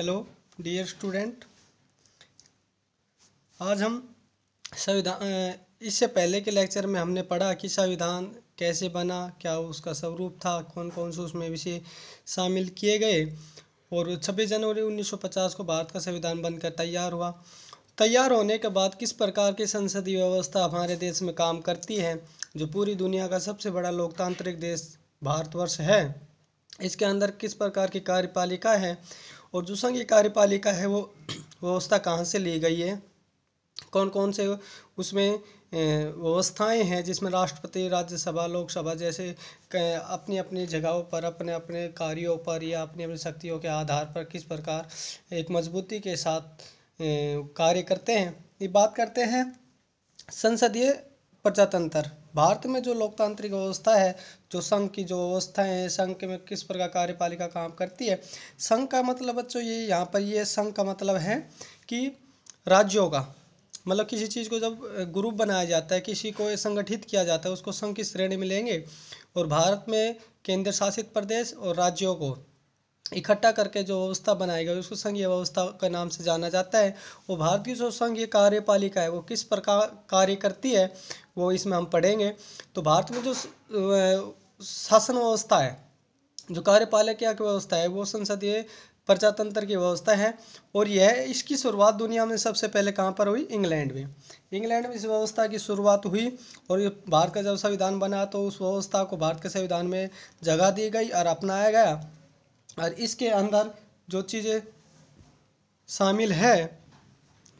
hello dear student आज हम संविधान इससे पहले के लेक्चर में हमने पढ़ा कि संविधान कैसे बना क्या उसका स्वरूप था कौन कौन से उसमें विषय शामिल किए गए और 26 जनवरी 1950 को भारत का संविधान बनकर तैयार हुआ तैयार होने के बाद किस प्रकार की संसदीय व्यवस्था हमारे देश में काम करती है जो पूरी दुनिया का सबसे बड़ा लोकतांत्रिक देश भारतवर्ष है इसके अंदर किस प्रकार की कार्यपालिका है और जो संघ कार्यपालिका है वो व्यवस्था कहाँ से ली गई है कौन कौन से उसमें व्यवस्थाएं हैं जिसमें राष्ट्रपति राज्यसभा लोकसभा जैसे अपनी अपनी जगहों पर अपने अपने कार्यों पर या अपनी अपनी शक्तियों के आधार पर किस प्रकार एक मजबूती के साथ कार्य करते हैं ये बात करते हैं संसदीय प्रजातंत्र भारत में जो लोकतांत्रिक व्यवस्था है जो संघ की जो व्यवस्थाएं हैं संघ के में किस प्रकार कार्यपालिका काम करती है संघ का मतलब बच्चों ये यहाँ पर ये संघ का मतलब है कि राज्यों का मतलब किसी चीज़ को जब ग्रुप बनाया जाता है किसी को संगठित किया जाता है उसको संघ की श्रेणी में लेंगे और भारत में केंद्र शासित प्रदेश और राज्यों को इकट्ठा करके जो व्यवस्था बनाई गई उसको संघीय व्यवस्था के नाम से जाना जाता है वो भारतीय जो संघीय कार्यपालिका है वो किस प्रकार कार्य करती है वो इसमें हम पढ़ेंगे तो भारत में जो शासन व्यवस्था है जो कार्यपालिका की व्यवस्था है वो संसदीय प्रजातंत्र की व्यवस्था है और यह इसकी शुरुआत दुनिया में सबसे पहले कहाँ पर हुई इंग्लैंड में इंग्लैंड में इस व्यवस्था की शुरुआत हुई और भारत का जब संविधान बना तो उस व्यवस्था को भारत के संविधान में जगह दी गई और अपनाया गया और इसके अंदर जो चीज़ें शामिल है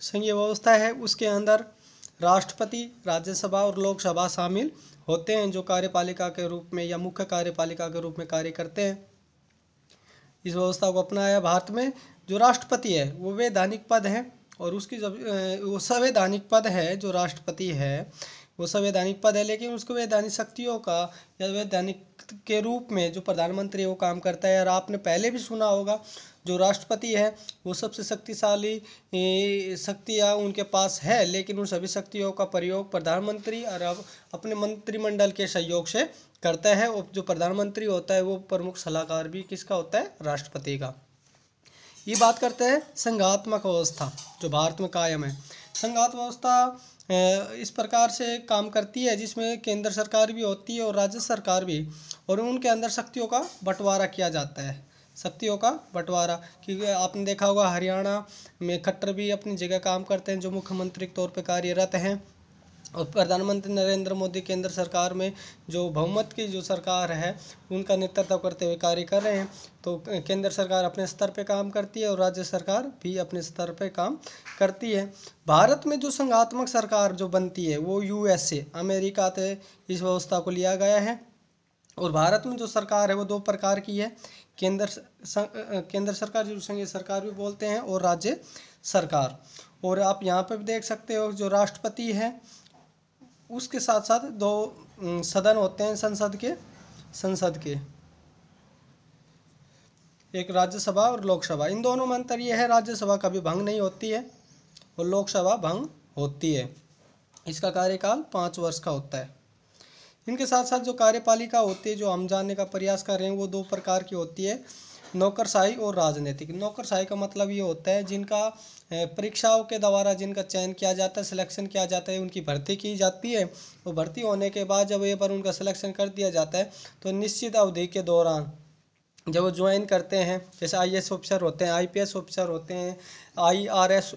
संघीय व्यवस्था है उसके अंदर राष्ट्रपति राज्यसभा और लोकसभा शामिल होते हैं जो कार्यपालिका के रूप में या मुख्य कार्यपालिका के रूप में कार्य करते हैं इस व्यवस्था को अपनाया भारत में जो राष्ट्रपति है वो वैधानिक पद है और उसकी जब वो संवैधानिक पद है जो राष्ट्रपति है वो संवैधानिक पद है लेकिन उसको वैधानिक शक्तियों का या वैधानिक के रूप में जो प्रधानमंत्री है वो काम करता है और आपने पहले भी सुना होगा जो राष्ट्रपति है वो सबसे शक्तिशाली शक्तियाँ उनके पास है लेकिन उन सभी शक्तियों का प्रयोग प्रधानमंत्री और अब अपने मंत्रिमंडल के सहयोग से करता है और जो प्रधानमंत्री होता है वो प्रमुख सलाहकार भी किसका होता है राष्ट्रपति का ये बात करते हैं संघात्मक अवस्था जो भारत में कायम है संघात व्यवस्था इस प्रकार से काम करती है जिसमें केंद्र सरकार भी होती है और राज्य सरकार भी और उनके अंदर शक्तियों का बंटवारा किया जाता है शक्तियों का बंटवारा क्योंकि आपने देखा होगा हरियाणा में खट्टर भी अपनी जगह काम करते हैं जो मुख्यमंत्री के तौर पर कार्यरत हैं और प्रधानमंत्री नरेंद्र मोदी केंद्र सरकार में जो बहुमत की जो सरकार है उनका नेतृत्व करते हुए कार्य कर रहे हैं तो केंद्र सरकार अपने स्तर पे काम करती है और राज्य सरकार भी अपने स्तर पे काम करती है भारत में जो संघात्मक सरकार जो बनती है वो यूएसए अमेरिका से इस व्यवस्था को लिया गया है और भारत में जो सरकार है वो दो प्रकार की है केंद्र केंद्र सरकार जो संघीय सरकार भी बोलते हैं और राज्य सरकार और आप यहाँ पर भी देख सकते हो जो राष्ट्रपति है उसके साथ साथ दो सदन होते हैं संसद के संसद के एक राज्यसभा और लोकसभा इन दोनों में अंतर यह है राज्यसभा कभी भंग नहीं होती है और लोकसभा भंग होती है इसका कार्यकाल पाँच वर्ष का होता है इनके साथ साथ जो कार्यपालिका होती है जो हम जानने का प्रयास कर रहे हैं वो दो प्रकार की होती है नौकरशाही और राजनीतिक नौकरशाही का मतलब ये होता है जिनका परीक्षाओं के द्वारा जिनका चयन किया जाता है सिलेक्शन किया जाता है उनकी भर्ती की जाती है और भर्ती होने के बाद जब ये पर उनका सिलेक्शन कर दिया जाता है तो निश्चित अवधि के दौरान जब वो ज्वाइन करते हैं जैसे एस ऑफिसर होते हैं एस ऑफिसर होते हैं एस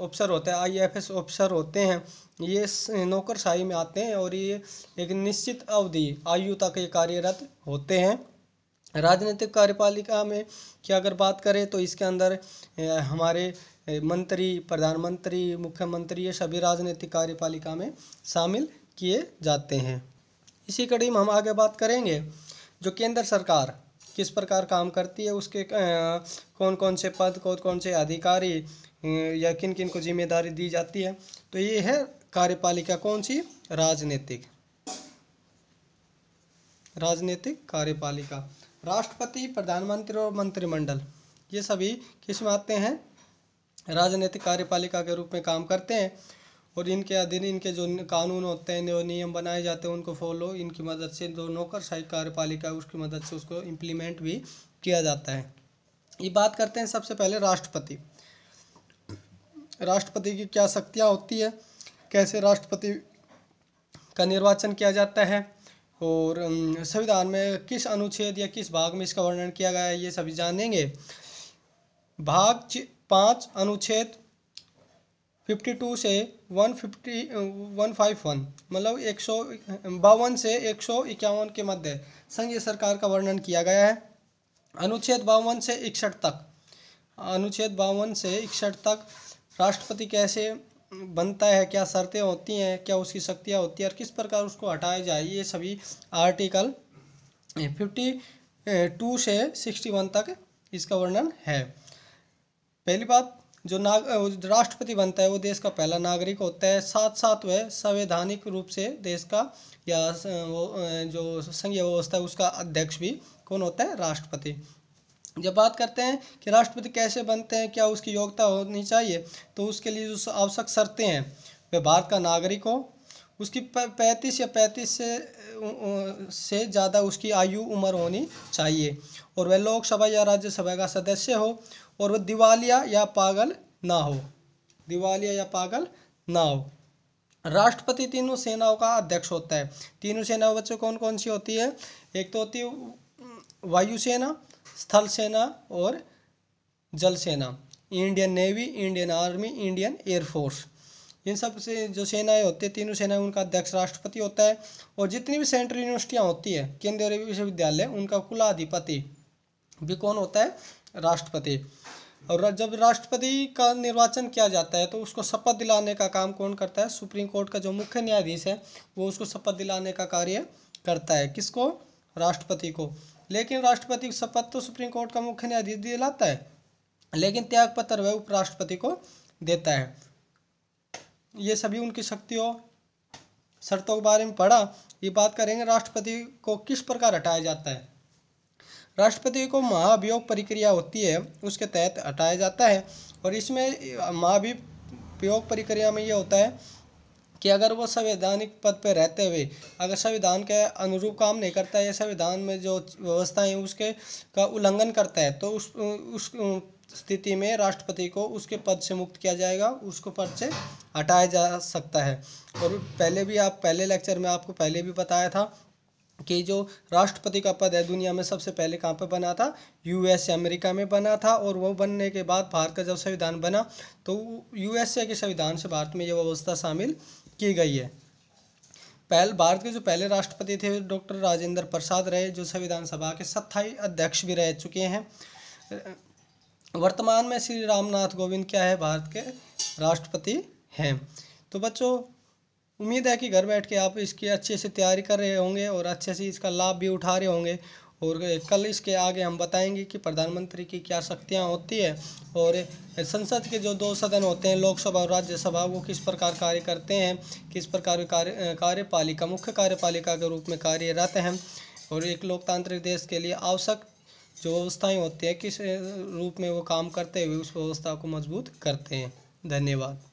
ऑफिसर होते हैं एस ऑफिसर होते हैं ये नौकरशाही में आते हैं और ये एक निश्चित अवधि आयु तक ये कार्यरत होते हैं राजनीतिक कार्यपालिका में की अगर बात करें तो इसके अंदर हमारे मंत्री प्रधानमंत्री मुख्यमंत्री ये सभी राजनीतिक कार्यपालिका में शामिल किए जाते हैं इसी कड़ी में हम आगे बात करेंगे जो केंद्र सरकार किस प्रकार काम करती है उसके कौन कौन से पद कौन कौन से अधिकारी या किन किन को जिम्मेदारी दी जाती है तो ये है कार्यपालिका कौन सी राजनीतिक राजनीतिक कार्यपालिका राष्ट्रपति प्रधानमंत्री और मंत्रिमंडल ये सभी किस में आते हैं राजनीतिक कार्यपालिका के रूप में काम करते हैं और इनके अधीन इनके जो कानून होते हैं जो नियम बनाए जाते हैं उनको फॉलो इनकी मदद से जो नौकरशाही कार्यपालिका है उसकी मदद से उसको इम्प्लीमेंट भी किया जाता है ये बात करते हैं सबसे पहले राष्ट्रपति राष्ट्रपति की क्या शक्तियाँ होती है कैसे राष्ट्रपति का निर्वाचन किया जाता है और संविधान में किस अनुच्छेद या किस भाग में इसका वर्णन किया गया है ये सभी जानेंगे भाग पाँच अनुच्छेद फिफ्टी टू से one fifty one five one मतलब एक सौ बावन से एक सौ इक्यावन के मध्य संघीय सरकार का वर्णन किया गया है अनुच्छेद बावन से इकसठ तक अनुच्छेद बावन से इकसठ तक राष्ट्रपति कैसे बनता है क्या शर्तें होती हैं क्या उसकी शक्तियाँ होती हैं और किस प्रकार उसको हटाया जाए ये सभी आर्टिकल फिफ्टी टू से सिक्सटी वन तक इसका वर्णन है पहली बात जो नाग राष्ट्रपति बनता है वो देश का पहला नागरिक होता है साथ साथ वह संवैधानिक रूप से देश का या वो जो संघीय व्यवस्था है उसका अध्यक्ष भी कौन होता है राष्ट्रपति जब बात करते हैं कि राष्ट्रपति कैसे बनते हैं क्या उसकी योग्यता होनी चाहिए तो उसके लिए जो आवश्यक शर्तें हैं वह भारत का नागरिक हो उसकी पैंतीस या पैंतीस से से ज़्यादा उसकी आयु उम्र होनी चाहिए और वह लोकसभा या राज्यसभा का सदस्य हो और वह दिवालिया या पागल ना हो दिवालिया या पागल ना हो राष्ट्रपति तीनों सेनाओं का अध्यक्ष होता है तीनों सेनाओं बच्चों कौन कौन सी होती है एक तो होती है वायुसेना स्थल सेना और जल सेना Indian navy Indian army Indian air force इन सब से जो सेनाएं होती है तीनों सेनाएं उनका अध्यक्ष राष्ट्रपति होता है और जितनी भी सेंट्रल यूनिवर्सिटियाँ होती है केंद्रीय विश्वविद्यालय उनका कुलाधिपति भी कौन होता है राष्ट्रपति और जब राष्ट्रपति का निर्वाचन किया जाता है तो उसको शपथ दिलाने का काम कौन करता है सुप्रीम कोर्ट का जो मुख्य न्यायाधीश है वो उसको शपथ दिलाने का कार्य करता है किसको राष्ट्रपति को लेकिन राष्ट्रपति शपथ तो सुप्रीम कोर्ट का मुख्य न्यायाधीश दिलाता है लेकिन त्याग पत्र वह उपराष्ट्रपति को देता है ये सभी उनकी शक्तियों शर्तों के बारे में पढ़ा ये बात करेंगे राष्ट्रपति को किस प्रकार हटाया जाता है राष्ट्रपति को महाभियोग प्रक्रिया होती है उसके तहत हटाया जाता है और इसमें महाभियोग प्रक्रिया में यह होता है कि अगर वो संवैधानिक पद पर रहते हुए अगर संविधान के अनुरूप काम नहीं करता है या संविधान में जो व्यवस्थाएं उसके का उल्लंघन करता है तो उस उस स्थिति में राष्ट्रपति को उसके पद से मुक्त किया जाएगा उसको पद से हटाया जा सकता है और पहले भी आप पहले लेक्चर में आपको पहले भी बताया था कि जो राष्ट्रपति का पद है दुनिया में सबसे पहले कहाँ पर बना था यूएसए अमेरिका में बना था और वो बनने के बाद भारत का जब संविधान बना तो यूएसए के संविधान से भारत में ये व्यवस्था शामिल की गई है पहल भारत के जो पहले राष्ट्रपति थे डॉक्टर राजेंद्र प्रसाद रहे जो संविधान सभा के सत्थाई अध्यक्ष भी रह चुके हैं वर्तमान में श्री रामनाथ कोविंद क्या है भारत के राष्ट्रपति हैं तो बच्चों उम्मीद है कि घर बैठ के आप इसकी अच्छे से तैयारी कर रहे होंगे और अच्छे से इसका लाभ भी उठा रहे होंगे और कल इसके आगे हम बताएंगे कि प्रधानमंत्री की क्या शक्तियाँ होती है और संसद के जो दो सदन होते हैं लोकसभा और राज्यसभा वो किस प्रकार कार्य करते हैं किस प्रकार कार्य कार्यपालिका मुख्य कार्यपालिका के रूप में कार्यरत हैं और एक लोकतांत्रिक देश के लिए आवश्यक जो व्यवस्थाएँ होती हैं किस रूप में वो काम करते हुए उस व्यवस्था को मजबूत करते हैं धन्यवाद